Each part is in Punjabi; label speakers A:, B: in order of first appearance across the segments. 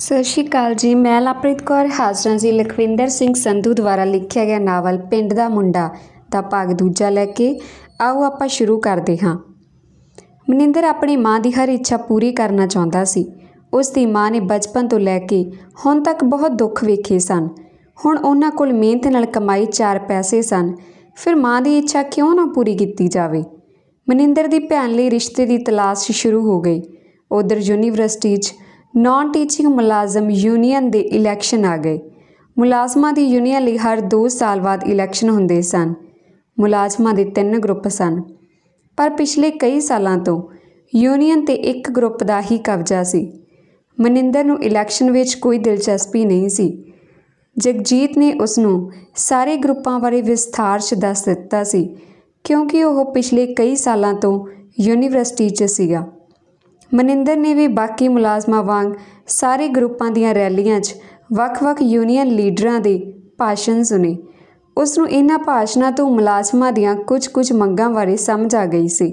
A: ਸਤਿ ਸ਼੍ਰੀ ਅਕਾਲ ਜੀ ਮੈਂ ਲਪ੍ਰੀਤ ਕੌਰ ਹਾਜ਼ਰਾਂ ਜੀ ਲਖਵਿੰਦਰ ਸਿੰਘ ਸੰਧੂ ਦੁਆਰਾ ਲਿਖਿਆ ਗਿਆ ਨਾਵਲ ਪਿੰਡ ਦਾ ਮੁੰਡਾ ਦਾ ਭਾਗ ਦੂਜਾ ਲੈ ਕੇ ਆਓ ਆਪਾਂ ਸ਼ੁਰੂ ਕਰਦੇ ਹਾਂ ਮਨਿੰਦਰ ਆਪਣੀ ਮਾਂ ਦੀ ਹਰ ਇੱਛਾ ਪੂਰੀ ਕਰਨਾ ਚਾਹੁੰਦਾ ਸੀ ਉਸ ਦੀ ਮਾਂ ਨੇ ਬਚਪਨ ਤੋਂ ਲੈ ਕੇ ਹੁਣ ਤੱਕ ਬਹੁਤ ਦੁੱਖ ਵੇਖੇ ਸਨ ਹੁਣ ਉਹਨਾਂ ਕੋਲ ਮਿਹਨਤ ਨਾਲ ਕਮਾਈ ਚਾਰ ਪੈਸੇ ਸਨ ਫਿਰ ਮਾਂ ਦੀ ਇੱਛਾ ਕਿਉਂ ਨਾ ਪੂਰੀ ਕੀਤੀ ਜਾਵੇ ਮਨਿੰਦਰ ਦੀ ਭੈਣ ਲਈ ਰਿਸ਼ਤੇ ਦੀ ਤਲਾਸ਼ ਸ਼ੁਰੂ ਹੋ ਗਈ ਉਧਰ ਯੂਨੀਵਰਸਿਟੀ 'ਚ ਨਾਨ ਟੀਚਿੰਗ ਮੁਲਾਜ਼ਮ ਯੂਨੀਅਨ ਦੇ ਇਲੈਕਸ਼ਨ ਆ ਗਏ ਮੁਲਾਜ਼ਮਾਂ ਦੀ ਯੂਨੀਅਨ ਲਈ ਹਰ 2 ਸਾਲ ਬਾਅਦ ਇਲੈਕਸ਼ਨ ਹੁੰਦੇ ਸਨ ਮੁਲਾਜ਼ਮਾਂ ਦੇ ਤਿੰਨ ਗਰੁੱਪ ਸਨ ਪਰ ਪਿਛਲੇ ਕਈ ਸਾਲਾਂ ਤੋਂ ਯੂਨੀਅਨ ਤੇ ਇੱਕ ਗਰੁੱਪ ਦਾ ਹੀ ਕਬਜ਼ਾ ਸੀ ਮਨਿੰਦਰ ਨੂੰ ਇਲੈਕਸ਼ਨ ਵਿੱਚ ਕੋਈ ਦਿਲਚਸਪੀ ਨਹੀਂ ਸੀ ਜਗਜੀਤ ਨੇ ਉਸ ਨੂੰ ਸਾਰੇ ਗਰੁੱਪਾਂ ਬਾਰੇ ਵਿਸਥਾਰ 'ਚ ਦੱਸ ਦਿੱਤਾ ਸੀ ਕਿਉਂਕਿ ਉਹ ਪਿਛਲੇ ਕਈ ਸਾਲਾਂ ਤੋਂ ਯੂਨੀਵਰਸਿਟੀ 'ਚ ਸੀਗਾ ਮਨਿੰਦਰ ਨੇ ਵੀ ਬਾਕੀ ਮੁਲਾਜ਼ਮਾਂ ਵਾਂਗ ਸਾਰੇ ਗਰੁੱਪਾਂ ਦੀਆਂ ਰੈਲੀਆਂ 'ਚ ਵੱਖ-ਵੱਖ ਯੂਨੀਅਨ ਲੀਡਰਾਂ ਦੇ ਭਾਸ਼ਣ ਸੁਨੇ ਉਸ ਨੂੰ ਇਹਨਾਂ ਭਾਸ਼ਣਾਂ ਤੋਂ ਮੁਲਾਜ਼ਮਾਂ ਦੀਆਂ ਕੁਝ-ਕੁਝ ਮੰਗਾਂ ਬਾਰੇ ਸਮਝ ਆ ਗਈ ਸੀ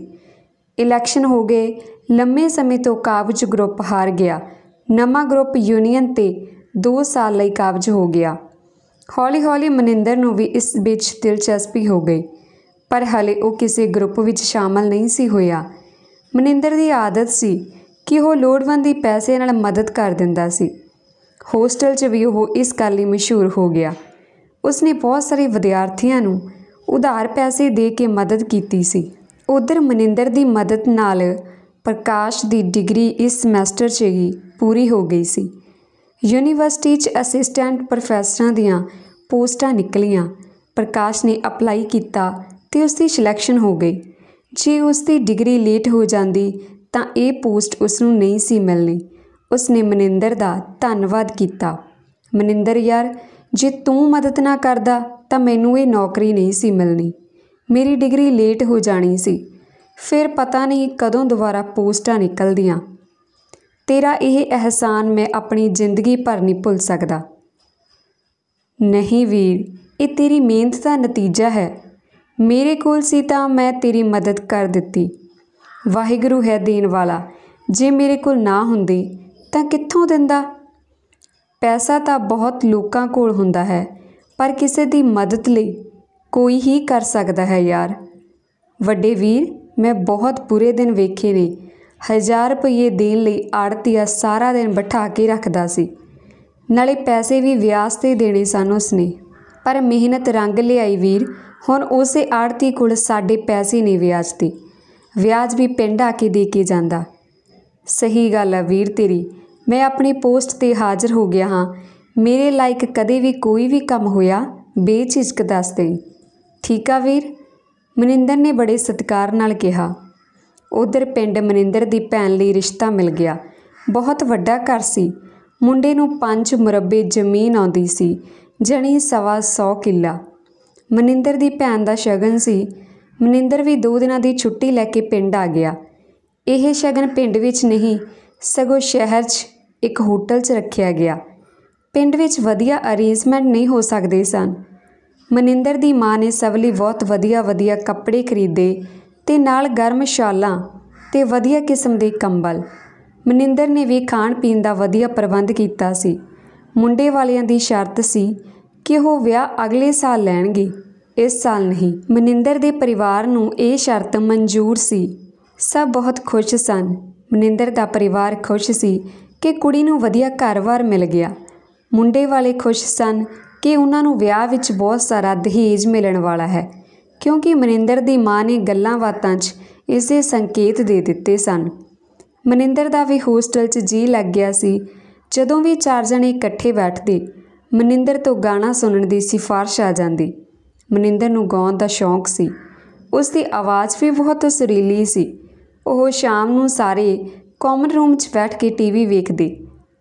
A: ਇਲੈਕਸ਼ਨ ਹੋ ਗਏ ਲੰਮੇ ਸਮੇਂ ਤੋਂ ਕਾਬਜ ਗਰੁੱਪ ਹਾਰ ਗਿਆ ਨਵਾਂ ਗਰੁੱਪ ਯੂਨੀਅਨ ਤੇ 2 ਸਾਲ ਲਈ ਕਾਬਜ ਹੋ ਗਿਆ ਹੌਲੀ-ਹੌਲੀ ਮਨਿੰਦਰ ਨੂੰ ਵੀ ਇਸ ਵਿੱਚ ਦਿਲਚਸਪੀ ਹੋ ਗਈ ਪਰ ਹਲੇ ਉਹ ਕਿਸੇ ਗਰੁੱਪ ਵਿੱਚ ਸ਼ਾਮਲ ਨਹੀਂ ਸੀ ਹੋਇਆ ਮਨਿੰਦਰ ਦੀ ਆਦਤ ਸੀ ਕਿ ਉਹ ਲੋੜਵੰਦ ਦੀ ਪੈਸੇ ਨਾਲ ਮਦਦ ਕਰ ਦਿੰਦਾ ਸੀ ਹੋਸਟਲ 'ਚ ਵੀ ਉਹ ਇਸ ਗੱਲ ਲਈ ਮਸ਼ਹੂਰ ਹੋ ਗਿਆ ਉਸਨੇ ਬਹੁਤ ਸਾਰੇ ਵਿਦਿਆਰਥੀਆਂ ਨੂੰ ਉਧਾਰ ਪੈਸੇ ਦੇ ਕੇ ਮਦਦ ਕੀਤੀ ਸੀ ਉਧਰ ਮਨਿੰਦਰ ਦੀ ਮਦਦ ਨਾਲ ਪ੍ਰਕਾਸ਼ ਦੀ ਡਿਗਰੀ ਇਸ ਸਮੈਸਟਰ 'ਚ ਹੀ ਪੂਰੀ ਹੋ ਗਈ ਸੀ ਯੂਨੀਵਰਸਿਟੀ 'ਚ ਅਸਿਸਟੈਂਟ ਪ੍ਰੋਫੈਸਰਾਂ ਦੀਆਂ ਪੋਸਟਾਂ ਨਿਕਲੀਆਂ ਪ੍ਰਕਾਸ਼ ਨੇ ਅਪਲਾਈ ਕੀਤਾ ਤੇ ਉਸ ਦੀ ਸਿਲੈਕਸ਼ਨ ਹੋ ਗਈ ਜੇ ਉਸ ਦੀ ਡਿਗਰੀ ਲੇਟ ਹੋ ਜਾਂਦੀ ਤਾਂ ਇਹ ਪੋਸਟ ਉਸ ਨੂੰ ਨਹੀਂ ਸੀ ਮਿਲਣੀ ਉਸ ਨੇ ਮਨਿੰਦਰ ਦਾ ਧੰਨਵਾਦ ਕੀਤਾ ਮਨਿੰਦਰ ਯਾਰ ਜੇ ਤੂੰ ਮਦਦ ਨਾ ਕਰਦਾ ਤਾਂ ਮੈਨੂੰ ਇਹ ਨੌਕਰੀ ਨਹੀਂ ਸੀ ਮਿਲਣੀ ਮੇਰੀ ਡਿਗਰੀ ਲੇਟ ਹੋ ਜਾਣੀ ਸੀ ਫਿਰ ਪਤਾ ਨਹੀਂ ਕਦੋਂ ਦੁਬਾਰਾ ਪੋਸਟਾਂ ਨਿਕਲਦੀਆਂ ਤੇਰਾ ਇਹ ਅਹਿਸਾਨ ਮੈਂ ਆਪਣੀ ਜ਼ਿੰਦਗੀ ਭਰ ਨਹੀਂ ਭੁੱਲ ਸਕਦਾ ਨਹੀਂ ਵੀਰ ਇਹ ਤੇਰੀ ਮਿਹਨਤ ਦਾ ਨਤੀਜਾ ਹੈ ਮੇਰੇ ਕੋਲ ਸੀ ਤਾਂ ਮੈਂ ਤੇਰੀ ਮਦਦ ਕਰ ਦਿੱਤੀ ਵਾਹਿਗੁਰੂ ਹੈ ਦੇਣ ਵਾਲਾ ਜੇ ਮੇਰੇ ਕੋਲ ਨਾ ਹੁੰਦੀ ਤਾਂ ਕਿੱਥੋਂ ਦਿੰਦਾ ਪੈਸਾ ਤਾਂ ਬਹੁਤ ਲੋਕਾਂ ਕੋਲ ਹੁੰਦਾ ਹੈ ਪਰ ਕਿਸੇ ਦੀ ਮਦਦ ਲਈ ਕੋਈ ਹੀ ਕਰ ਸਕਦਾ ਹੈ ਯਾਰ ਵੱਡੇ ਵੀਰ ਮੈਂ ਬਹੁਤ ਬੁਰੇ ਦਿਨ ਵੇਖੇ ਨੇ 1000 ਰੁਪਏ ਦੇਣ ਲਈ ਆੜਤੀਆ ਸਾਰਾ ਦਿਨ ਬਿਠਾ ਕੇ ਰੱਖਦਾ ਸੀ ਨਾਲੇ ਪੈਸੇ ਵੀ ਵਿਆਸ ਤੇ ਦੇਣੇ ਸਨ ਉਸਨੇ ਪਰ ਮਿਹਨਤ ਰੰਗ ਲਿਆਈ ਵੀਰ ਹੁਣ ਉਸੇ ਆੜਤੀ ਕੋਲ ਸਾਡੇ ਪੈਸੇ ਨਹੀਂ ਵਿਆਜ ਤੇ ਵਿਆਜ ਵੀ ਪਿੰਡ ਆ ਕੇ ਦੇ ਕੇ ਜਾਂਦਾ ਸਹੀ ਗੱਲ ਆ ਵੀਰ ਤੇਰੀ ਮੈਂ ਆਪਣੀ ਪੋਸਟ ਤੇ ਹਾਜ਼ਰ ਹੋ ਗਿਆ ਹਾਂ ਮੇਰੇ ਲਾਇਕ ਕਦੇ ਵੀ ਕੋਈ ਵੀ ਕੰਮ ਹੋਇਆ ਬੇਝਿਜਕ ਦੱਸ ਦੇ ਠੀਕ ਆ ਵੀਰ ਮਨਿੰਦਰ ਨੇ ਬੜੇ ਸਤਿਕਾਰ ਨਾਲ ਕਿਹਾ ਉਧਰ ਪਿੰਡ ਮਨਿੰਦਰ ਦੀ ਭੈਣ ਲਈ ਰਿਸ਼ਤਾ ਮਿਲ ਗਿਆ ਬਹੁਤ ਵੱਡਾ ਘਰ ਸੀ ਮੁੰਡੇ ਨੂੰ ਪੰਜ ਮੁਰੱਬੇ ਜ਼ਮੀਨ ਆਉਂਦੀ ਸੀ ਜਣੀ ਸਵਾ 100 ਕਿੱਲਾ ਮਨਿੰਦਰ ਦੀ ਭੈਣ ਦਾ ਸ਼ਗਨ ਸੀ ਮਨਿੰਦਰ ਵੀ ਦੋ ਦਿਨਾਂ ਦੀ ਛੁੱਟੀ ਲੈ ਕੇ ਪਿੰਡ ਆ ਗਿਆ ਇਹ ਸ਼ਗਨ ਪਿੰਡ ਵਿੱਚ ਨਹੀਂ ਸਗੋਂ ਸ਼ਹਿਰ 'ਚ ਇੱਕ ਹੋਟਲ 'ਚ ਰੱਖਿਆ ਗਿਆ ਪਿੰਡ ਵਿੱਚ ਵਧੀਆ ਅਰੇਂਜਮੈਂਟ ਨਹੀਂ ਹੋ ਸਕਦੇ ਸਨ ਮਨਿੰਦਰ ਦੀ ਮਾਂ ਨੇ ਸਭ ਲਈ ਬਹੁਤ ਵਧੀਆ ਵਧੀਆ ਕੱਪੜੇ ਖਰੀਦੇ ਤੇ ਨਾਲ ਗਰਮ ਸ਼ਾਲਾਂ ਤੇ ਵਧੀਆ ਕਿਸਮ ਦੇ ਕੰਬਲ ਮਨਿੰਦਰ ਨੇ ਵੀ ਖਾਣ ਪੀਣ ਦਾ ਵਧੀਆ ਪ੍ਰਬੰਧ ਕੀਤਾ ਸੀ ਮੁੰਡੇ ਵਾਲਿਆਂ ਦੀ ਸ਼ਰਤ ਸੀ ਕਿ ਉਹ ਵਿਆਹ ਅਗਲੇ ਸਾਲ ਲੈਣਗੇ ਇਸ ਸਾਲ ਨਹੀਂ ਮਨਿੰਦਰ ਦੇ ਪਰਿਵਾਰ ਨੂੰ ਇਹ ਸ਼ਰਤ ਮਨਜ਼ੂਰ ਸੀ ਸਭ ਬਹੁਤ ਖੁਸ਼ ਸਨ ਮਨਿੰਦਰ ਦਾ ਪਰਿਵਾਰ ਖੁਸ਼ ਸੀ ਕਿ ਕੁੜੀ ਨੂੰ ਵਧੀਆ ਘਰ ਵਾਰ ਮਿਲ ਗਿਆ ਮੁੰਡੇ ਵਾਲੇ ਖੁਸ਼ ਸਨ ਕਿ ਉਹਨਾਂ ਨੂੰ ਵਿਆਹ ਵਿੱਚ ਬਹੁਤ ਸਾਰਾ ਦਹੇਜ ਮਿਲਣ ਵਾਲਾ ਹੈ ਕਿਉਂਕਿ ਮਨਿੰਦਰ ਦੀ ਮਾਂ ਨੇ ਗੱਲਾਂ-ਬਾਤਾਂ 'ਚ ਇਸੇ ਸੰਕੇਤ ਦੇ ਦਿੱਤੇ ਸਨ ਮਨਿੰਦਰ ਦਾ ਵੀ ਹੋਸਟਲ 'ਚ ਜੀ ਲੱਗ ਗਿਆ ਸੀ ਜਦੋਂ ਵੀ ਚਾਰ ਜਣੇ ਇਕੱਠੇ ਬੈਠਦੇ ਮਨਿੰਦਰ ਤੋਂ ਗਾਣਾ ਸੁਣਨ ਦੀ ਸਿਫਾਰਿਸ਼ ਆ ਜਾਂਦੀ ਮਨਿੰਦਰ ਨੂੰ ਗਾਉਣ ਦਾ ਸ਼ੌਂਕ ਸੀ ਉਸ ਦੀ ਆਵਾਜ਼ ਵੀ ਬਹੁਤ ਸੁਰੀਲੀ ਸੀ ਉਹ ਸ਼ਾਮ ਨੂੰ ਸਾਰੇ ਕਾਮਨ ਰੂਮ 'ਚ ਬੈਠ ਕੇ ਟੀਵੀ ਵੇਖਦੇ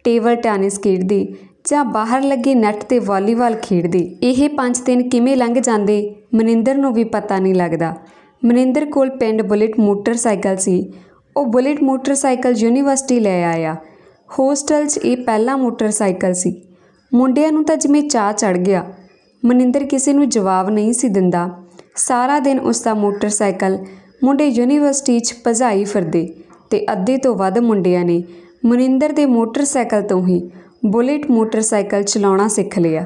A: ਟੇਬਲ ਟੈਨਿਸ ਖੇਡਦੇ ਜਾਂ ਬਾਹਰ ਲੱਗੇ ਨੈੱਟ ਤੇ ਵਾਲੀਬਾਲ ਖੇਡਦੇ ਇਹ ਪੰਜ ਦਿਨ ਕਿਵੇਂ ਲੰਘ ਜਾਂਦੇ ਮਨਿੰਦਰ ਨੂੰ ਵੀ ਪਤਾ ਨਹੀਂ ਲੱਗਦਾ ਮਨਿੰਦਰ ਕੋਲ ਪਿੰਡ ਬੁਲੇਟ ਮੋਟਰਸਾਈਕਲ ਸੀ ਉਹ ਬੁਲੇਟ ਮੋਟਰਸਾਈਕਲ ਯੂਨੀਵਰਸਿਟੀ ਲੈ ਆਇਆ ਹੋਸਟਲ 'ਚ ਇਹ ਪਹਿਲਾ ਮੋਟਰਸਾਈਕਲ ਸੀ ਮੁੰਡਿਆਂ ਨੂੰ ਤਾਂ ਜਿਵੇਂ ਚਾਹ ਚੜ ਗਿਆ ਮਨਿੰਦਰ ਕਿਸੇ ਨੂੰ ਜਵਾਬ ਨਹੀਂ ਸੀ ਦਿੰਦਾ ਸਾਰਾ ਦਿਨ ਉਸ ਦਾ ਮੋਟਰਸਾਈਕਲ ਮੁੰਡੇ ਯੂਨੀਵਰਸਿਟੀ 'ਚ ਭਜਾਈ ਫਿਰਦੇ ਤੇ ਅੱਧੇ ਤੋਂ ਵੱਧ ਮੁੰਡਿਆਂ ਨੇ ਮਨਿੰਦਰ ਦੇ ਮੋਟਰਸਾਈਕਲ ਤੋਂ ਹੀ ਬੁਲੇਟ ਮੋਟਰਸਾਈਕਲ ਚਲਾਉਣਾ ਸਿੱਖ ਲਿਆ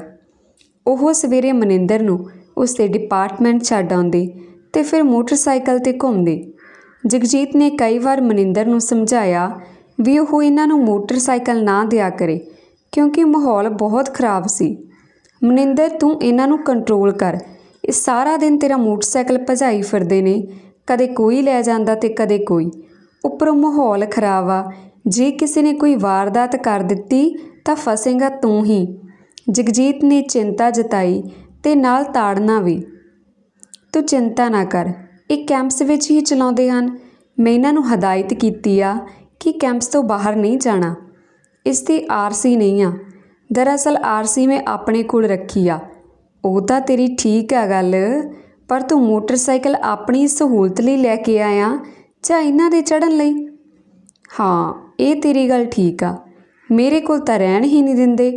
A: ਉਹ ਸਵੇਰੇ ਮਨਿੰਦਰ ਨੂੰ ਉਸ ਦੇ ਡਿਪਾਰਟਮੈਂਟ ਛੱਡ ਆਉਂਦੇ ਤੇ ਫਿਰ ਮੋਟਰਸਾਈਕਲ ਤੇ ਘੁੰਮਦੇ ਜਗਜੀਤ ਨੇ ਕਈ ਵਾਰ ਮਨਿੰਦਰ ਨੂੰ ਸਮਝਾਇਆ ਵੀ ਉਹ ਇਹਨਾਂ ਨੂੰ ਮੋਟਰਸਾਈਕਲ ਨਾ ਦਿਆ ਕਰੇ ਕਿਉਂਕਿ ਮਾਹੌਲ ਬਹੁਤ ਖਰਾਬ ਸੀ ਮਨਿੰਦਰ ਤੂੰ ਇਹਨਾਂ ਨੂੰ ਕੰਟਰੋਲ ਕਰ ਇਹ ਸਾਰਾ ਦਿਨ ਤੇਰਾ ਮੋਟਰਸਾਈਕਲ ਭਜਾਈ ਫਿਰਦੇ ਨੇ ਕਦੇ ਕੋਈ ਲੈ ਜਾਂਦਾ ਤੇ ਕਦੇ ਕੋਈ ਉੱਪਰ ਮਾਹੌਲ ਖਰਾਬ ਆ ਜੇ ਕਿਸੇ ਨੇ ਕੋਈ ਵਾਰਦਾਤ ਕਰ ਦਿੱਤੀ ਤਾਂ ਫਸੇਗਾ ਤੂੰ ਹੀ ਜਗਜੀਤ ਨੇ ਚਿੰਤਾ ਜਤਾਈ ਤੇ ਨਾਲ ਤਾੜਨਾ ਵੀ ਤੂੰ ਚਿੰਤਾ ਨਾ ਕਰ ਇਹ ਕੈਂਪਸ ਵਿੱਚ ਹੀ ਚਲਾਉਂਦੇ ਹਨ ਮੈਂ ਇਹਨਾਂ ਨੂੰ ਹਦਾਇਤ ਕੀਤੀ ਆ ਕਿ ਕੈਂਪਸ ਤੋਂ ਬਾਹਰ ਨਹੀਂ ਜਾਣਾ ਇਸ ਦੀ ਆਰਸੀ ਨਹੀਂ ਆ ਦਰਅਸਲ ਆਰਸੀ ਮੈਂ ਆਪਣੇ ਕੋਲ ਰੱਖੀ ਆ ਉਹ ਤਾਂ ਤੇਰੀ ਠੀਕ ਆ ਗੱਲ ਪਰ ਤੂੰ ਮੋਟਰਸਾਈਕਲ ਆਪਣੀ ਸਹੂਲਤ ਲਈ ਲੈ ਕੇ ਆਇਆ ਜਾਂ ਇਹਨਾਂ ਦੇ ਚੜਨ ਲਈ ਹਾਂ ਇਹ ਤੇਰੀ ਗੱਲ ਠੀਕ ਆ ਮੇਰੇ ਕੋਲ ਤਾਂ ਰਹਿਣ ਹੀ ਨਹੀਂ ਦਿੰਦੇ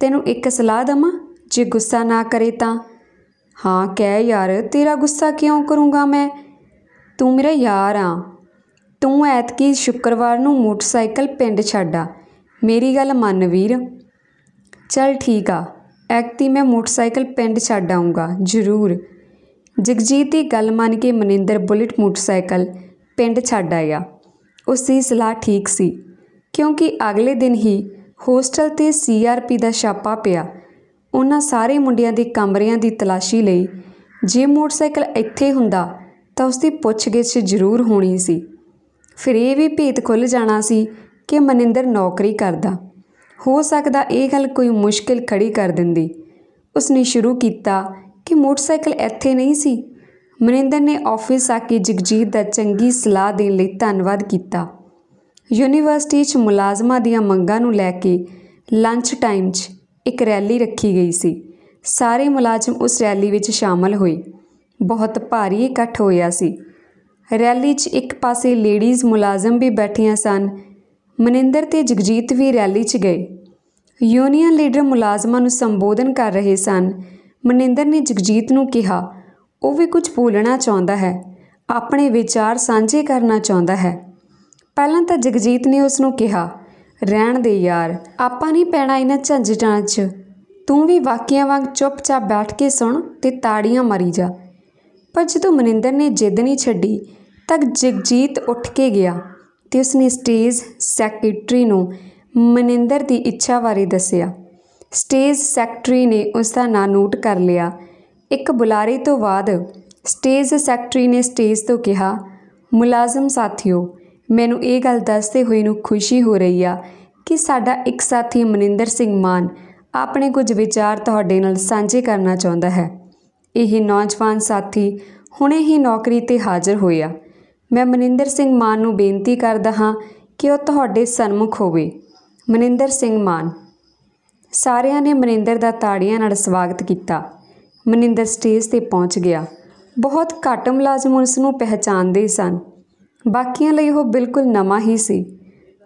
A: ਤੈਨੂੰ ਇੱਕ ਸਲਾਹ ਦਵਾਂ ਜੇ ਗੁੱਸਾ ਨਾ ਕਰੇ ਤਾਂ ਹਾਂ ਕਹਿ ਯਾਰ ਤੇਰਾ ਗੁੱਸਾ ਕਿਉਂ ਕਰੂੰਗਾ ਮੈਂ ਤੂੰ ਮੇਰਾ ਯਾਰ ਆ ਤੂੰ ਐਤਕੀ ਸ਼ੁੱਕਰਵਾਰ ਨੂੰ ਮੋਟਰਸਾਈਕਲ ਪਿੰਡ ਛੱਡਾ ਮੇਰੀ ਗੱਲ ਮੰਨ ਵੀਰ ਚੱਲ ਠੀਕ ਆ ਐਕਤੀ ਮੈਂ ਮੋਟਰਸਾਈਕਲ ਪਿੰਡ ਛੱਡ ਆਉਂਗਾ ਜ਼ਰੂਰ ਜਗਜੀਤ ਦੀ ਗੱਲ ਮੰਨ ਕੇ ਮਨਿੰਦਰ ਬੁਲਟ ਮੋਟਰਸਾਈਕਲ ਪਿੰਡ ਛੱਡ ਆਇਆ ਉਸ ਦੀ ਸਲਾਹ ਠੀਕ ਸੀ ਕਿਉਂਕਿ ਅਗਲੇ ਦਿਨ ਹੀ ਹੋਸਟਲ ਤੇ ਸੀਆਰਪੀ ਦਾ ਛਾਪਾ ਪਿਆ ਉਹਨਾਂ ਸਾਰੇ ਮੁੰਡਿਆਂ ਦੇ ਕਮਰਿਆਂ ਦੀ ਤਲਾਸ਼ੀ ਲਈ ਜੇ ਮੋਟਰਸਾਈਕਲ ਇੱਥੇ ਹੁੰਦਾ ਤਾਂ ਉਸ ਦੀ ਪੁੱਛਗਿੱਛ ਜ਼ਰੂਰ ਹੋਣੀ ਸੀ ਫਿਰ ਇਹ ਵੀ ਭੇਤ ਖੁੱਲ ਜਾਣਾ ਸੀ ਕਿ ਮਨਿੰਦਰ ਨੌਕਰੀ ਕਰਦਾ ਹੋ ਸਕਦਾ ਇਹ ਗੱਲ ਕੋਈ ਮੁਸ਼ਕਿਲ ਖੜੀ ਕਰ ਦਿੰਦੀ ਉਸਨੇ ਸ਼ੁਰੂ ਕੀਤਾ ਕਿ ਮੋਟਰਸਾਈਕਲ ਇੱਥੇ ਨਹੀਂ ਸੀ ਮਨਿੰਦਰ ਨੇ ਆਫਿਸ ਆ ਕੇ ਜਗਜੀਤ ਦਾ ਚੰਗੀ ਸਲਾਹ ਦੇਣ ਲਈ ਧੰਨਵਾਦ ਕੀਤਾ ਯੂਨੀਵਰਸਿਟੀ 'ਚ ਮੁਲਾਜ਼ਮਾਂ ਦੀਆਂ ਮੰਗਾਂ ਨੂੰ ਲੈ ਕੇ ਲੰਚ ਟਾਈਮ 'ਚ ਇੱਕ ਰੈਲੀ ਰੱਖੀ ਗਈ ਸੀ ਸਾਰੇ ਮੁਲਾਜ਼ਮ ਉਸ ਰੈਲੀ ਵਿੱਚ ਸ਼ਾਮਲ ਹੋਏ ਬਹੁਤ ਭਾਰੀ ਇਕੱਠ ਹੋਇਆ ਸੀ ਰੈਲੀ 'ਚ ਇੱਕ ਪਾਸੇ ਲੇਡੀਜ਼ ਮੁਲਾਜ਼ਮ ਵੀ ਬੈਠੀਆਂ ਸਨ ਮਨਿੰਦਰ ਤੇ ਜਗਜੀਤ ਵੀ ਰੈਲੀ 'ਚ ਗਏ ਯੂਨੀਅਨ ਲੀਡਰ ਮੁਲਾਜ਼ਮਾਂ ਨੂੰ ਸੰਬੋਧਨ ਕਰ ਰਹੇ ਸਨ ਮਨਿੰਦਰ ਨੇ ਜਗਜੀਤ ਨੂੰ ਕਿਹਾ ਉਹ ਵੀ ਕੁਝ ਬੋਲਣਾ ਚਾਹੁੰਦਾ ਹੈ ਆਪਣੇ ਵਿਚਾਰ ਸਾਂਝੇ ਕਰਨਾ ਚਾਹੁੰਦਾ ਹੈ ਪਹਿਲਾਂ ਤਾਂ ਜਗਜੀਤ ਨੇ ਉਸ ਨੂੰ ਕਿਹਾ ਰਹਿਣ ਦੇ ਯਾਰ ਆਪਾਂ ਨਹੀਂ ਪੈਣਾ ਇਹਨਾਂ ਝੰਜਟਾਂ 'ਚ ਤੂੰ ਵੀ ਵਾਕਿਆਂ ਵਾਂਗ ਚੁੱਪਚਾਪ ਬੈਠ ਕੇ ਸੁਣ ਤੇ ਤਾੜੀਆਂ ਮਾਰੀ ਜਾ ਪਰ ਜਦੋਂ ਮਨਿੰਦਰ ਨੇ ਜਿੱਦ ਨਹੀਂ ਛੱਡੀ ਤੱਕ ਜਗਜੀਤ ਉੱਠ ਕੇ ਗਿਆ ਤੇ ਉਸਨੇ ਸਟੇਜ ਸੈਕਟਰੀ ਨੂੰ ਮਨਿੰਦਰ ਦੀ ਇੱਛਾ ਬਾਰੇ ਦੱਸਿਆ ਸਟੇਜ ਸੈਕਟਰੀ ਨੇ ਉਸ ਦਾ ਨਾਂ ਨੋਟ ਕਰ ਲਿਆ ਇੱਕ ਬੁਲਾਰੇ ਤੋਂ ਬਾਅਦ ਸਟੇਜ ਸੈਕਟਰੀ ਨੇ ਸਟੇਜ ਤੋਂ ਕਿਹਾ ਮੁਲਾਜ਼ਮ ਸਾਥੀਓ ਮੈਨੂੰ ਇਹ ਗੱਲ ਦੱਸਦੇ ਹੋਏ ਨੂੰ ਖੁਸ਼ੀ ਹੋ ਰਹੀ ਆ ਕਿ ਸਾਡਾ ਇੱਕ ਸਾਥੀ ਮਨਿੰਦਰ ਸਿੰਘ ਮਾਨ ਆਪਣੇ ਕੁਝ ਵਿਚਾਰ ਤੁਹਾਡੇ ਨਾਲ ਸਾਂਝੇ ਕਰਨਾ ਚਾਹੁੰਦਾ ਹੈ ਇਹ ਨੌਜਵਾਨ ਸਾਥੀ ਹੁਣੇ ਹੀ ਨੌਕਰੀ ਤੇ ਹਾਜ਼ਰ ਹੋਇਆ ਮੈਂ ਮਨਿੰਦਰ ਸਿੰਘ ਮਾਨ ਨੂੰ ਬੇਨਤੀ ਕਰਦਾ ਹਾਂ ਕਿ ਉਹ ਤੁਹਾਡੇ ਸਨਮੁਖ ਹੋਵੇ ਮਨਿੰਦਰ ਸਿੰਘ ਮਾਨ ਸਾਰਿਆਂ ਨੇ ਮਨਿੰਦਰ ਦਾ ਤਾੜੀਆਂ ਨਾਲ ਸਵਾਗਤ ਕੀਤਾ ਮਨਿੰਦਰ ਸਟੇਜ ਤੇ ਪਹੁੰਚ ਗਿਆ ਬਹੁਤ ਘੱਟ ਮੁਲਾਜ਼ਮ ਉਸ ਨੂੰ ਪਹਿਚਾਣਦੇ ਸਨ ਬਾਕੀਆਂ ਲਈ ਉਹ ਬਿਲਕੁਲ ਨਵਾਂ ਹੀ ਸੀ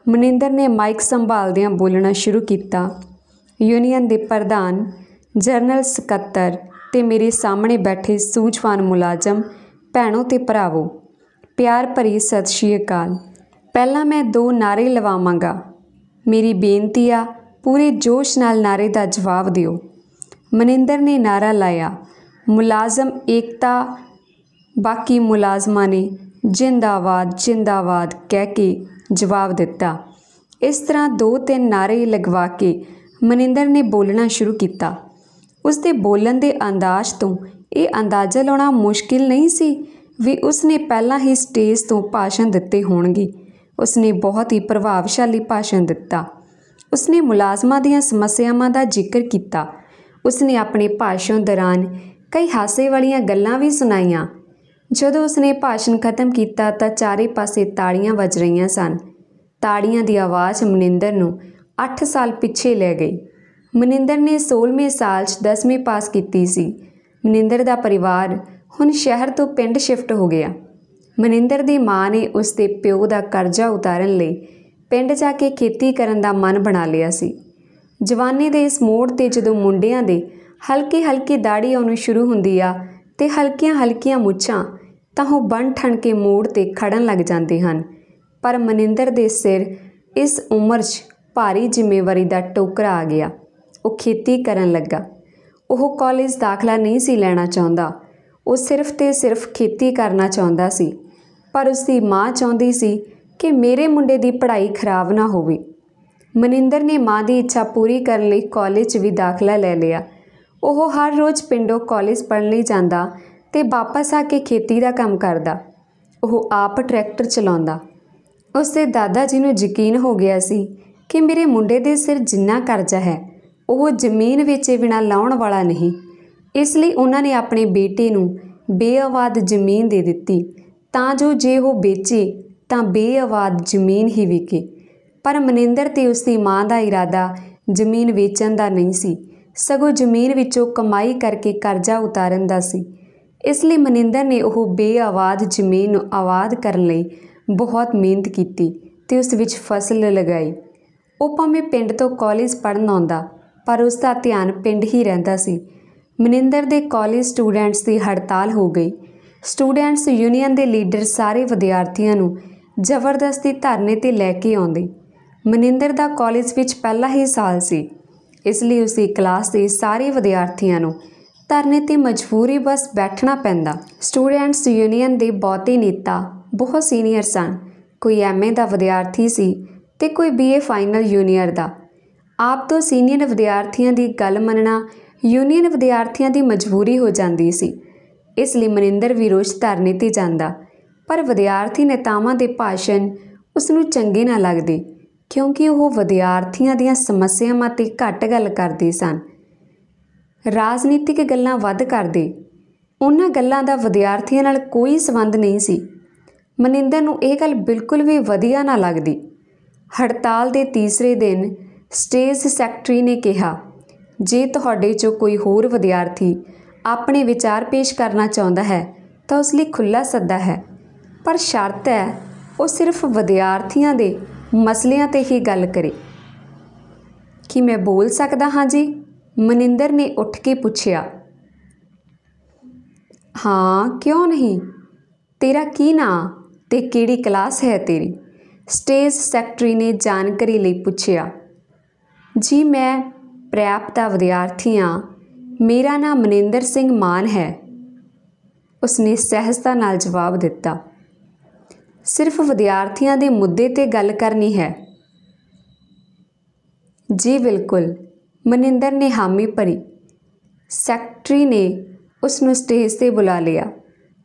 A: ਮਨਿੰਦਰ ਨੇ ਮਾਈਕ ਸੰਭਾਲਦਿਆਂ ਬੋਲਣਾ ਸ਼ੁਰੂ ਕੀਤਾ ਯੂਨੀਅਨ ਦੇ ਪ੍ਰਧਾਨ ਜਰਨਲ ਸਕੱਤਰ ਤੇ ਮੇਰੇ ਸਾਹਮਣੇ ਬੈਠੇ ਸੂਝਵਾਨ ਮੁਲਾਜ਼ਮ ਭੈਣੋ ਤੇ ਭਰਾਵੋ ਪਿਆਰ ਭਰੀ ਸਤਿ ਸ਼੍ਰੀ ਅਕਾਲ ਪਹਿਲਾਂ ਮੈਂ ਦੋ ਨਾਰੇ ਲਵਾਵਾਂਗਾ ਮੇਰੀ ਬੇਨਤੀ ਆ ਪੂਰੇ ਜੋਸ਼ ਨਾਲ ਨਾਰੇ ਦਾ ਜਵਾਬ ਦਿਓ ਮਨਿੰਦਰ ਨੇ ਨਾਰਾ ਲਾਇਆ ਮੁਲਾਜ਼ਮ ਏਕਤਾ ਬਾਕੀ ਮੁਲਾਜ਼ਮਾਂ ਨੇ ਜਿੰਦਾਬਾਦ ਜਿੰਦਾਬਾਦ ਕਹਿ ਕੇ ਜਵਾਬ ਦਿੱਤਾ ਇਸ ਤਰ੍ਹਾਂ ਦੋ ਤਿੰਨ ਨਾਰੇ ਲਗਵਾ ਕੇ ਮਨਿੰਦਰ ਨੇ ਬੋਲਣਾ ਸ਼ੁਰੂ ਕੀਤਾ ਉਸ ਦੇ ਬੋਲਣ ਦੇ ਅੰਦਾਜ਼ ਤੋਂ ਇਹ ਅੰਦਾਜ਼ਾ ਲਾਉਣਾ ਮੁਸ਼ਕਿਲ ਨਹੀਂ ਸੀ ਵੀ ਉਸਨੇ ਪਹਿਲਾਂ ਹੀ ਸਟੇਜ ਤੋਂ ਭਾਸ਼ਣ ਦਿੱਤੇ ਹੋਣਗੇ ਉਸਨੇ ਬਹੁਤ ਹੀ ਪ੍ਰਭਾਵਸ਼ਾਲੀ ਭਾਸ਼ਣ ਦਿੱਤਾ ਉਸਨੇ ਮੁਲਾਜ਼ਮਾਂ ਦੀਆਂ ਸਮੱਸਿਆਵਾਂ ਦਾ ਜ਼ਿਕਰ ਕੀਤਾ ਉਸਨੇ ਆਪਣੇ ਭਾਸ਼ਣ ਦੌਰਾਨ ਕਈ ਹਾਸੇ ਵਾਲੀਆਂ ਗੱਲਾਂ ਵੀ ਸੁਣਾਈਆਂ ਜਦੋਂ ਉਸਨੇ ਭਾਸ਼ਣ ਖਤਮ ਕੀਤਾ ਤਾਂ ਚਾਰੇ ਪਾਸੇ ਤਾੜੀਆਂ ਵੱਜ ਰਹੀਆਂ ਸਨ ਤਾੜੀਆਂ ਦੀ ਆਵਾਜ਼ ਮਨਿੰਦਰ ਨੂੰ 8 ਸਾਲ ਪਿੱਛੇ ਲੈ ਗਈ ਮਨਿੰਦਰ ਨੇ 16ਵੇਂ ਸਾਲ 'ਚ 10ਵੀਂ ਪਾਸ ਕੀਤੀ ਸੀ ਮਨਿੰਦਰ ਦਾ ਪਰਿਵਾਰ ਹੁਣ ਸ਼ਹਿਰ ਤੋਂ ਪਿੰਡ ਸ਼ਿਫਟ ਹੋ ਗਿਆ ਮਨਿੰਦਰ ਦੀ ਮਾਂ ਨੇ ਉਸ ਦੇ ਪਿਓ ਦਾ ਕਰਜ਼ਾ ਉਤਾਰਨ ਲਈ ਪਿੰਡ ਜਾ ਕੇ ਖੇਤੀ ਕਰਨ ਦਾ ਮਨ ਬਣਾ ਲਿਆ ਸੀ ਜਵਾਨੀ ਦੇ ਇਸ ਮੋੜ ਤੇ ਜਦੋਂ ਮੁੰਡਿਆਂ ਦੇ ਹਲਕੀ ਹਲਕੀ ਦਾੜੀ ਆਉਣੀ ਸ਼ੁਰੂ ਹੁੰਦੀ ਆ ਤੇ ਹਲਕੀਆਂ ਹਲਕੀਆਂ ਮੁੱਛਾਂ ਤਾਂ ਉਹ ਬਣ ਠਣ ਕੇ ਮੋੜ ਤੇ ਖੜਨ ਲੱਗ ਜਾਂਦੇ ਹਨ ਪਰ ਮਨਿੰਦਰ ਦੇ ਸਿਰ ਇਸ ਉਮਰ 'ਚ ਭਾਰੀ ਜ਼ਿੰਮੇਵਾਰੀ ਦਾ ਟੋਕਰਾ ਆ ਗਿਆ ਉਹ ਖੇਤੀ ਕਰਨ ਲੱਗਾ ਉਹ ਕਾਲਜ ਦਾਖਲਾ ਨਹੀਂ ਸੀ ਲੈਣਾ ਚਾਹੁੰਦਾ ਉਹ ਸਿਰਫ ਤੇ ਸਿਰਫ ਖੇਤੀ ਕਰਨਾ ਚਾਹੁੰਦਾ ਸੀ ਪਰ ਉਸ ਦੀ ਮਾਂ ਚਾਹੁੰਦੀ ਸੀ ਕਿ ਮੇਰੇ ਮੁੰਡੇ ਦੀ ਪੜ੍ਹਾਈ ਖਰਾਬ ਨਾ ਹੋਵੇ ਮਨਿੰਦਰ ਨੇ ਮਾਂ ਦੀ ਇੱਛਾ ਪੂਰੀ ਕਰਨ ਲਈ ਕਾਲਜ ਵੀ ਦਾਖਲਾ ਲੈ ਲਿਆ ਉਹ ਹਰ ਰੋਜ਼ ਪਿੰਡੋਂ ਕਾਲਜ ਪੜ੍ਹਨ ਲਈ ਜਾਂਦਾ ਤੇ ਵਾਪਸ ਆ ਕੇ ਖੇਤੀ ਦਾ ਕੰਮ ਕਰਦਾ ਉਹ ਆਪ ਟਰੈਕਟਰ ਚਲਾਉਂਦਾ ਉਸ ਦੇ ਦਾਦਾ ਜੀ ਨੂੰ ਯਕੀਨ ਹੋ ਗਿਆ ਸੀ ਕਿ ਮੇਰੇ ਮੁੰਡੇ ਦੇ ਸਿਰ ਜਿੰਨਾ ਕਰਜ਼ਾ ਹੈ ਉਹ ਜ਼ਮੀਨ ਵੇਚੇ ਬਿਨਾ ਲਾਉਣ ਵਾਲਾ ਨਹੀਂ ਇਸ ਲਈ ਉਹਨਾਂ ਨੇ ਆਪਣੇ ਬੇਟੇ ਨੂੰ ਬੇਆਵਾਦ ਜ਼ਮੀਨ ਦੇ ਦਿੱਤੀ ਤਾਂ ਜੋ ਜੇ ਉਹ ਵੇਚੇ ਤਾਂ ਬੇਆਵਾਦ ਜ਼ਮੀਨ ਹੀ ਵਿਕੇ ਪਰ ਮਨਿੰਦਰ ਤੇ ਉਸ ਦੀ ਮਾਂ ਦਾ ਇਰਾਦਾ ਜ਼ਮੀਨ ਵੇਚਣ ਦਾ ਨਹੀਂ ਸੀ ਸਗੋਂ ਜ਼ਮੀਨ ਵਿੱਚੋਂ ਕਮਾਈ ਕਰਕੇ ਕਰਜ਼ਾ ਉਤਾਰਨ ਦਾ ਸੀ ਇਸ ਲਈ ਮਨਿੰਦਰ ਨੇ ਉਹ ਬੇਆਵਾਦ ਜ਼ਮੀਨ ਨੂੰ ਆਵਾਦ ਕਰਨ ਲਈ ਬਹੁਤ ਮਿਹਨਤ ਕੀਤੀ ਤੇ ਉਸ ਵਿੱਚ ਫਸਲ ਲਗਾਈ ਉਹ ਭਾਵੇਂ ਪਿੰਡ ਤੋਂ ਕਾਲਜ ਪੜਨ ਆਉਂਦਾ ਪਰ ਉਸ ਦਾ ਧਿਆਨ ਪਿੰਡ ਹੀ ਰਹਿੰਦਾ ਸੀ ਮਨਿੰਦਰ ਦੇ ਕਾਲਜ ਸਟੂਡੈਂਟਸ ਦੀ ਹੜਤਾਲ ਹੋ ਗਈ ਸਟੂਡੈਂਟਸ ਯੂਨੀਅਨ ਦੇ ਲੀਡਰ ਸਾਰੇ ਵਿਦਿਆਰਥੀਆਂ ਨੂੰ ਜ਼ਬਰਦਸਤੀ ਧਰਨੇ ਤੇ ਲੈ ਕੇ ਆਉਂਦੇ ਮਨਿੰਦਰ ਦਾ ਕਾਲਜ ਵਿੱਚ ਪਹਿਲਾ ਹੀ ਸਾਲ ਸੀ ਇਸ ਲਈ ਉਸੇ ਕਲਾਸ ਦੇ ਸਾਰੇ ਵਿਦਿਆਰਥੀਆਂ ਨੂੰ ਧਰਨੇ ਤੇ ਮਜਬੂਰੀ ਬਸ ਬੈਠਣਾ ਪੈਂਦਾ ਸਟੂਡੈਂਟਸ ਯੂਨੀਅਨ ਦੇ ਬਹੁਤੇ ਨੇਤਾ ਬਹੁਤ ਸੀਨੀਅਰ ਸਨ ਕੋਈ ਐਮਏ ਦਾ ਵਿਦਿਆਰਥੀ ਸੀ ਤੇ ਕੋਈ ਬੀਏ ਫਾਈਨਲ ਯੂਨੀਅਰ ਦਾ ਆਪ ਤੋਂ ਸੀਨੀਅਰ ਵਿਦਿਆਰਥੀਆਂ ਦੀ ਗੱਲ ਮੰਨਣਾ ਯੂਨੀਅਨ ਵਿਦਿਆਰਥੀਆਂ ਦੀ ਮਜਬੂਰੀ ਹੋ ਜਾਂਦੀ ਸੀ ਇਸ ਲਈ ਮਨਿੰਦਰ ਵੀ ਰੋਸ਼ ਧਰਨੇ ਤੇ ਜਾਂਦਾ ਪਰ ਵਿਦਿਆਰਥੀ ਨੇਤਾਵਾਂ ਦੇ ਭਾਸ਼ਣ ਉਸ ਨੂੰ ਚੰਗੇ ਨਾ ਲੱਗਦੇ ਕਿਉਂਕਿ ਉਹ ਵਿਦਿਆਰਥੀਆਂ ਦੀਆਂ ਸਮੱਸਿਆਵਾਂ ਤੇ ਘੱਟ ਗੱਲ ਕਰਦੇ ਸਨ ਰਾਜਨੀਤਿਕ ਗੱਲਾਂ ਵੱਧ ਕਰਦੇ ਉਹਨਾਂ ਗੱਲਾਂ ਦਾ ਵਿਦਿਆਰਥੀਆਂ ਨਾਲ ਕੋਈ ਸਬੰਧ ਨਹੀਂ ਸੀ ਮਨਿੰਦਰ ਨੂੰ ਇਹ ਗੱਲ ਬਿਲਕੁਲ ਵੀ ਵਧੀਆ ਨਾ ਲੱਗਦੀ ਹੜਤਾਲ ਦੇ ਤੀਸਰੇ ਦਿਨ ਸਟੇਜ ਸੈਕਟਰੀ ਨੇ ਕਿਹਾ ਜੇ ਤੁਹਾਡੇ 'ਚੋਂ ਕੋਈ ਹੋਰ ਵਿਦਿਆਰਥੀ ਆਪਣੇ ਵਿਚਾਰ ਪੇਸ਼ ਕਰਨਾ ਚਾਹੁੰਦਾ ਹੈ ਤਾਂ ਉਸ ਲਈ ਖੁੱਲਾ ਸੱਦਾ ਹੈ ਪਰ ਸ਼ਰਤ ਹੈ ਉਹ ਸਿਰਫ ਵਿਦਿਆਰਥੀਆਂ ਦੇ ਮਸਲਿਆਂ ਤੇ ਹੀ ਗੱਲ ਕਰੇ ਕੀ ਮੈਂ ਬੋਲ ਸਕਦਾ ਹਾਂ ਜੀ ਮਨਿੰਦਰ ਨੇ ਉੱਠ ਕੇ ਪੁੱਛਿਆ ਹਾਂ ਕਿਉਂ ਨਹੀਂ ਤੇਰਾ ਕੀ ਨਾਂ ਤੇ ਕਿਹੜੀ ਕਲਾਸ ਹੈ ਤੇਰੀ ਸਟੇਜ ਸੈਕਟਰੀ ਨੇ ਜਾਣਕਾਰੀ ਲਈ ਪੁੱਛਿਆ ਜੀ ਮੈਂ ਪ੍ਰਾਪਤਾ ਵਿਦਿਆਰਥੀ ਮੇਰਾ ਨਾਮ ਮਨਿੰਦਰ ਸਿੰਘ ਮਾਨ ਹੈ ਉਸਨੇ ਸਹਿਜਤਾ ਨਾਲ ਜਵਾਬ ਦਿੱਤਾ ਸਿਰਫ ਵਿਦਿਆਰਥੀਆਂ ਦੇ ਮੁੱਦੇ ਤੇ ਗੱਲ ਕਰਨੀ ਹੈ ਜੀ ਬਿਲਕੁਲ ਮਨਿੰਦਰ ਨੇ ਹਾਮੀ ਭਰੀ ਸੈਕਟਰੀ ਨੇ ਉਸ ਨੂੰ ਸਟੇਜ ਤੇ ਬੁਲਾ ਲਿਆ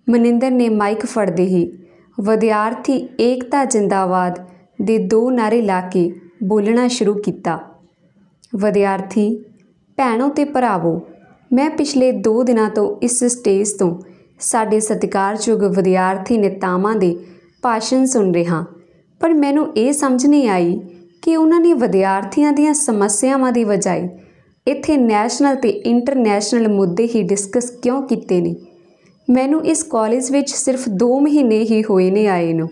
A: ਮਨਿੰਦਰ ਨੇ ਮਾਈਕ ਫੜਦੇ ਹੀ ਵਿਦਿਆਰਥੀ ਏਕਤਾ ਜਿੰਦਾਬਾਦ ਦੇ ਦੋ ਨਾਰੇ ਲਾ ਕੇ ਬੋਲਣਾ ਸ਼ੁਰੂ ਕੀਤਾ ਵਿਦਿਆਰਥੀ ਭੈਣੋ ਤੇ ਭਰਾਵੋ ਮੈਂ ਪਿਛਲੇ 2 ਦਿਨਾਂ ਤੋਂ ਇਸ ਸਟੇਜ ਤੋਂ ਸਾਡੇ ਸਤਿਕਾਰਯੋਗ ਵਿਦਿਆਰਥੀ ਨੇਤਾਵਾਂ ਦੇ ਭਾਸ਼ਣ ਸੁਣ ਰਿਹਾ ਪਰ ਮੈਨੂੰ ਇਹ ਸਮਝ ਨਹੀਂ ਆਈ ਕਿ ਉਹਨਾਂ ਨੇ ਵਿਦਿਆਰਥੀਆਂ ਦੀਆਂ ਸਮੱਸਿਆਵਾਂ ਦੀ ਵਜਾਈ ਇੱਥੇ ਨੈਸ਼ਨਲ ਤੇ ਇੰਟਰਨੈਸ਼ਨਲ ਮੁੱਦੇ ਹੀ ਡਿਸਕਸ ਕਿਉਂ ਕੀਤੇ ਨੇ ਮੈਨੂੰ ਇਸ ਕਾਲਜ ਵਿੱਚ ਸਿਰਫ 2 ਮਹੀਨੇ ਹੀ ਹੋਏ ਨੇ ਆਏ ਨੂੰ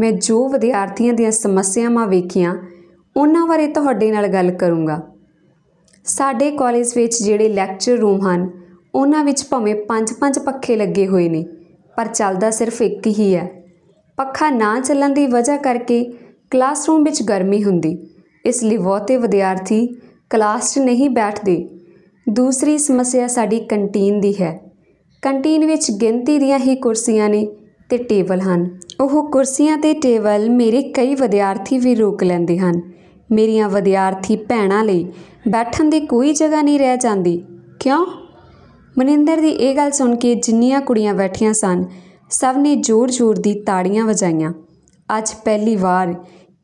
A: ਮੈਂ ਜੋ ਵਿਦਿਆਰਥੀਆਂ ਦੀਆਂ ਸਮੱਸਿਆਵਾਂ ਵੇਖੀਆਂ ਉਹਨਾਂ ਬਾਰੇ ਤੁਹਾਡੇ ਨਾਲ ਗੱਲ ਕਰੂੰਗਾ ਸਾਡੇ ਕਾਲਜ ਵਿੱਚ ਜਿਹੜੇ ਲੈਕਚਰ ਰੂਮ ਹਨ ਉਹਨਾਂ ਵਿੱਚ ਭਾਵੇਂ ਪੰਜ-ਪੰਜ ਪੱਖੇ ਲੱਗੇ ਹੋਏ ਨੇ ਪਰ ਚੱਲਦਾ ਸਿਰਫ ਇੱਕ ਹੀ ਹੈ ਪੱਖਾ ਨਾ ਚੱਲਣ ਦੀ ਵਜ੍ਹਾ ਕਰਕੇ ਕਲਾਸਰੂਮ ਵਿੱਚ ਗਰਮੀ ਹੁੰਦੀ ਇਸ ਲਈ ਬਹੁਤੇ ਵਿਦਿਆਰਥੀ ਕਲਾਸ 'ਚ ਨਹੀਂ ਬੈਠਦੇ ਦੂਸਰੀ ਸਮੱਸਿਆ ਸਾਡੀ ਕੰਟੀਨ ਦੀ ਹੈ ਕੰਟੀਨ ਵਿੱਚ ਗਿਣਤੀ ਦੀਆਂ ਹੀ ਕੁਰਸੀਆਂ ਨੇ ਤੇ ਟੇਬਲ ਹਨ ਉਹ ਕੁਰਸੀਆਂ ਤੇ ਟੇਬਲ ਮੇਰੇ ਕਈ ਵਿਦਿਆਰਥੀ ਵੀ ਰੋਕ ਲੈਂਦੇ ਹਨ ਮੇਰੀਆਂ ਵਿਦਿਆਰਥੀ ਭੈਣਾਂ ਲਈ ਬੈਠਣ ਦੀ ਕੋਈ ਜਗ੍ਹਾ ਨਹੀਂ ਰਹਿ ਜਾਂਦੀ ਕਿਉਂ ਮਨਿੰਦਰ ਦੀ ਇਹ ਗੱਲ ਸੁਣ ਕੇ ਜਿੰਨੀਆਂ ਕੁੜੀਆਂ ਬੈਠੀਆਂ ਸਨ ਸਭ ਨੇ ਜ਼ੋਰ-ਜ਼ੋਰ ਦੀ ਤਾੜੀਆਂ ਵਜਾਈਆਂ ਅੱਜ ਪਹਿਲੀ ਵਾਰ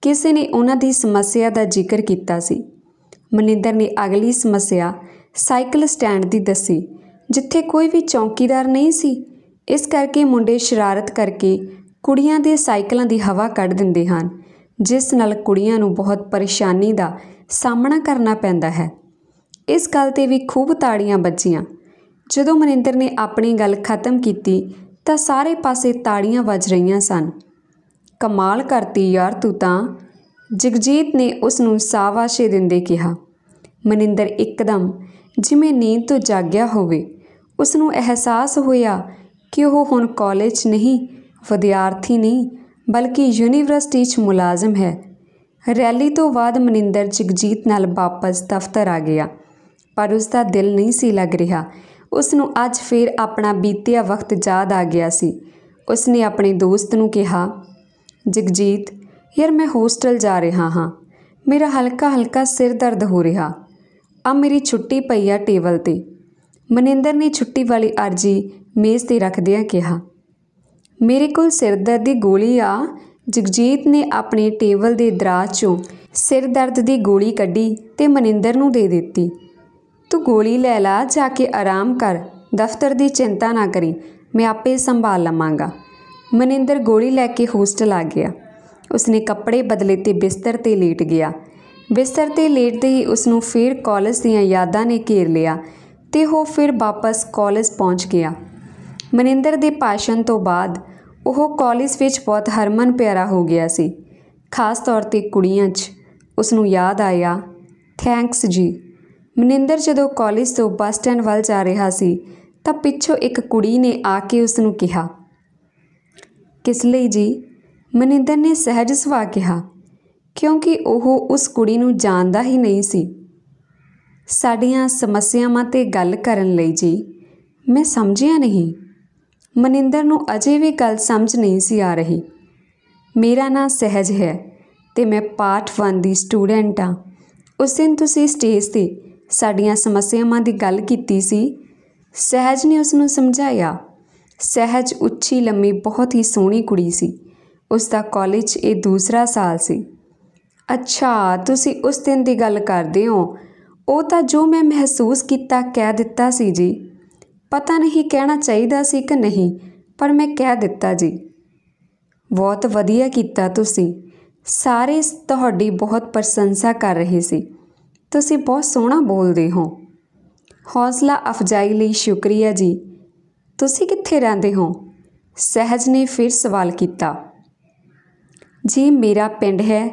A: ਕਿਸੇ ਨੇ ਉਹਨਾਂ ਦੀ ਸਮੱਸਿਆ ਦਾ ਜ਼ਿਕਰ ਕੀਤਾ ਸੀ ਮਨਿੰਦਰ ਨੇ ਅਗਲੀ ਸਮੱਸਿਆ ਸਾਈਕਲ ਸਟੈਂਡ ਦੀ ਦੱਸੀ ਜਿੱਥੇ ਕੋਈ ਵੀ ਚੌਂਕੀਦਾਰ ਨਹੀਂ ਸੀ ਇਸ ਕਰਕੇ ਮੁੰਡੇ ਸ਼ਰਾਰਤ ਕਰਕੇ ਕੁੜੀਆਂ ਦੇ ਸਾਈਕਲਾਂ ਦੀ ਹਵਾ ਕੱਢ ਦਿੰਦੇ ਹਨ ਜਿਸ ਨਾਲ ਕੁੜੀਆਂ ਨੂੰ ਬਹੁਤ ਪਰੇਸ਼ਾਨੀ ਦਾ ਸਾਹਮਣਾ ਕਰਨਾ ਪੈਂਦਾ ਹੈ ਇਸ ਗੱਲ ਤੇ ਵੀ ਖੂਬ ਤਾੜੀਆਂ ਵੱਜੀਆਂ ਜਦੋਂ ਮਨਿੰਦਰ ਨੇ ਆਪਣੀ ਗੱਲ ਖਤਮ ਕੀਤੀ ਤਾਂ ਸਾਰੇ ਪਾਸੇ ਤਾੜੀਆਂ ਵੱਜ ਰਹੀਆਂ ਸਨ ਕਮਾਲ ਕਰਤੀ ਯਾਰ ਤੂੰ ਤਾਂ ਜਗਜੀਤ ਨੇ ਉਸ ਨੂੰ ਸਾਵਾਸ਼ੇ ਦਿੰਦੇ ਕਿਹਾ ਮਨਿੰਦਰ ਇੱਕਦਮ ਜਿਵੇਂ ਨੀਂਦ ਤੋਂ ਜਾਗਿਆ ਹੋਵੇ ਉਸ ਨੂੰ ਅਹਿਸਾਸ ਹੋਇਆ ਕਿ ਉਹ ਹੁਣ ਕਾਲਜ ਨਹੀਂ ਵਿਦਿਆਰਥੀ ਨਹੀਂ ਬਲਕਿ ਯੂਨੀਵਰਸਿਟੀ 'ਚ ਮੁਲਾਜ਼ਮ ਹੈ ਰੈਲੀ ਤੋਂ ਬਾਅਦ ਮਨਿੰਦਰ ਜਗਜੀਤ ਨਾਲ ਵਾਪਸ ਦਫ਼ਤਰ ਆ ਗਿਆ ਪਰ ਉਸ ਦਾ ਦਿਲ ਨਹੀਂ ਸੀ ਲੱਗ ਰਿਹਾ ਉਸ ਨੂੰ ਅੱਜ ਫੇਰ ਆਪਣਾ ਬੀਤਿਆ ਵਕਤ ਯਾਦ ਆ ਗਿਆ ਸੀ ਉਸ ਨੇ ਆਪਣੇ ਦੋਸਤ ਨੂੰ ਕਿਹਾ ਜਗਜੀਤ ਯਾਰ ਮੈਂ ਹੋਸਟਲ ਜਾ ਰਿਹਾ ਹਾਂ ਮੇਰਾ ਹਲਕਾ ਹਲਕਾ ਸਿਰ ਦਰਦ ਹੋ ਰਿਹਾ ਆ ਮੇਰੀ ਛੁੱਟੀ ਪਈ ਆ ਟੇਬਲ ਤੇ ਮਨਿੰਦਰ ਨੇ ਛੁੱਟੀ ਵਾਲੀ ਅਰਜੀ ਮੇਜ਼ ਤੇ ਰੱਖਦਿਆਂ ਕਿਹਾ ਮੇਰੇ ਕੋਲ ਸਿਰ ਦਰਦ ਦੀ ਗੋਲੀ ਆ ਜਗਜੀਤ ਨੇ ਆਪਣੇ ਟੇਬਲ ਦੇ ਦਰਾਜ਼ 'ਚੋਂ ਸਿਰ ਦਰਦ ਦੀ ਗੋਲੀ ਕੱਢੀ ਤੇ ਮਨਿੰਦਰ ਨੂੰ ਦੇ ਦਿੱਤੀ ਤੂੰ ਗੋਲੀ ਲੈ ਲਾ ਜਾ ਕੇ ਆਰਾਮ ਕਰ ਦਫ਼ਤਰ ਦੀ ਚਿੰਤਾ ਨਾ ਕਰੀ ਮੈਂ ਆਪੇ ਸੰਭਾਲ ਲਵਾਂਗਾ ਮਨਿੰਦਰ ਗੋਲੀ ਲੈ ਕੇ ਹੋਸਟਲ ਆ ਗਿਆ ਉਸਨੇ ਕੱਪੜੇ ਬਦਲੇ ਤੇ ਬਿਸਤਰ ਤੇ ਲੇਟ ਗਿਆ ਬਿਸਤਰ ਤੇ ਲੇਟਦੇ ਹੀ ਉਸ ਨੂੰ ਫੇਰ ਕਾਲਜ ਦੀਆਂ ਯਾਦਾਂ ਨੇ ਘੇਰ ਲਿਆ ਤੇ ਉਹ ਫਿਰ ਵਾਪਸ ਕਾਲਜ ਪਹੁੰਚ ਗਿਆ ਮਨਿੰਦਰ ਦੇ ਭਾਸ਼ਣ ਤੋਂ ਬਾਅਦ ਉਹ ਕਾਲਜ ਵਿੱਚ ਬਹੁਤ ਹਰਮਨ ਪਿਆਰਾ ਹੋ ਗਿਆ ਸੀ ਖਾਸ ਤੌਰ ਤੇ ਕੁੜੀਆਂ 'ਚ ਉਸ ਨੂੰ ਯਾਦ ਆਇਆ ਥੈਂਕਸ ਜੀ ਮਨਿੰਦਰ ਜਦੋਂ ਕਾਲਜ ਤੋਂ ਬੱਸ ਸਟੈਂਡ ਵੱਲ ਜਾ ਰਿਹਾ ਸੀ ਤਾਂ ਪਿੱਛੋਂ ਇੱਕ ਕੁੜੀ ਨੇ ਆ ਕੇ ਉਸ ਨੂੰ ਕਿਹਾ ਕਿਸ ਲਈ ਜੀ ਮਨਿੰਦਰ ਨੇ ਸਹਿਜ ਸੁਭਾਅ ਕਿਹਾ ਕਿਉਂਕਿ ਉਹ ਉਸ ਕੁੜੀ ਨੂੰ ਜਾਣਦਾ ਹੀ ਨਹੀਂ ਸੀ ਸਾਡੀਆਂ ਸਮੱਸਿਆਵਾਂ ਤੇ ਗੱਲ ਕਰਨ ਲਈ ਜੀ ਮੈਂ ਸਮਝਿਆ ਨਹੀਂ ਮਨਿੰਦਰ ਨੂੰ ਅਜੇ ਵੀ ਗੱਲ ਸਮਝ ਨਹੀਂ ਸੀ ਆ ਰਹੀ ਮੇਰਾ ਨਾਂ ਸਹਿਜ ਹੈ ਤੇ ਮੈਂ ਪਾਰਟ 1 ਦੀ ਸਟੂਡੈਂਟ ਆ ਉਸ ਦਿਨ ਤੁਸੀਂ ਸਟੇਜ ਤੇ ਸਾਡੀਆਂ ਸਮੱਸਿਆਵਾਂ ਦੀ ਗੱਲ ਕੀਤੀ ਸੀ ਸਹਿਜ ਨੇ ਉਸ ਨੂੰ ਸਮਝਾਇਆ ਸਹਿਜ ਉੱਚੀ ਲੰਮੀ ਬਹੁਤ ਹੀ ਸੋਹਣੀ ਕੁੜੀ ਸੀ ਉਸ ਦਾ ਕਾਲਜ ਇਹ ਦੂਸਰਾ ਸਾਲ ਸੀ ਅੱਛਾ ਤੁਸੀਂ ਉਸ ਦਿਨ ਦੀ ਗੱਲ ਕਰਦੇ ਹੋ ਉਹ ਤਾਂ ਜੋ ਮੈਂ ਮਹਿਸੂਸ ਕੀਤਾ ਕਹਿ ਦਿੱਤਾ ਸੀ ਜੀ ਪਤਾ ਨਹੀਂ ਕਹਿਣਾ ਚਾਹੀਦਾ ਸੀ ਕਿ ਨਹੀਂ ਪਰ ਮੈਂ ਕਹਿ ਦਿੱਤਾ ਜੀ ਬਹੁਤ ਵਧੀਆ ਕੀਤਾ ਤੁਸੀਂ ਸਾਰੇ ਤੁਹਾਡੀ ਬਹੁਤ ਪ੍ਰਸ਼ੰਸਾ ਕਰ ਰਹੇ ਸੀ ਤੁਸੀਂ ਬਹੁਤ ਸੋਹਣਾ ਬੋਲਦੇ ਹੋ ਹੌਸਲਾ ਅਫਜਾਈ ਲਈ ਸ਼ੁਕਰੀਆ ਜੀ ਤੁਸੀਂ ਕਿੱਥੇ ਰਹਿੰਦੇ ਹੋ ਸਹਿਜ ਨੇ ਫਿਰ ਸਵਾਲ ਕੀਤਾ ਜੀ ਮੇਰਾ ਪਿੰਡ ਹੈ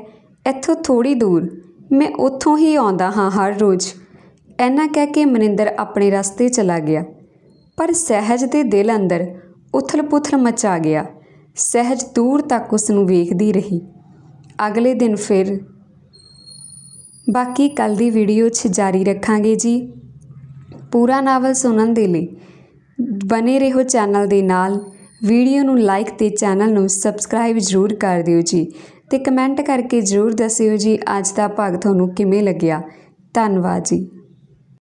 A: ਇੱਥੋਂ ਥੋੜੀ ਦੂਰ ਮੈਂ ਉੱਥੋਂ ਹੀ ਆਉਂਦਾ ਹਾਂ ਹਰ ਰੋਜ਼ ਐਨਾ ਕਹਿ ਕੇ ਮਨਿੰਦਰ ਆਪਣੇ ਰਸਤੇ ਚਲਾ ਗਿਆ ਪਰ ਸਹਿਜ ਦੇ ਦਿਲ ਅੰਦਰ ਉਥਲ-ਪੁਥਲ ਮਚਾ ਗਿਆ ਸਹਿਜ ਦੂਰ ਤੱਕ ਉਸ ਨੂੰ ਵੇਖਦੀ ਰਹੀ ਅਗਲੇ ਦਿਨ ਫਿਰ ਬਾਕੀ ਕੱਲ ਦੀ ਵੀਡੀਓ 'ਚ ਜਾਰੀ ਰੱਖਾਂਗੇ ਜੀ ਪੂਰਾ ਨਾਵਲ ਸੁਣਨ ਦੇ ਲਈ ਬਨੇ ਰਹੋ ਚੈਨਲ ਦੇ ਨਾਲ ਵੀਡੀਓ ਨੂੰ ਲਾਈਕ ਤੇ ਚੈਨਲ ਨੂੰ ਸਬਸਕ੍ਰਾਈਬ ਜ਼ਰੂਰ ਕਰ ਦਿਓ ਜੀ ਤੇ ਕਮੈਂਟ ਕਰਕੇ ਜ਼ਰੂਰ ਦੱਸਿਓ ਜੀ ਅੱਜ ਦਾ ਭਾਗ ਤੁਹਾਨੂੰ ਕਿਵੇਂ ਲੱਗਿਆ ਧੰਨਵਾਦ ਜੀ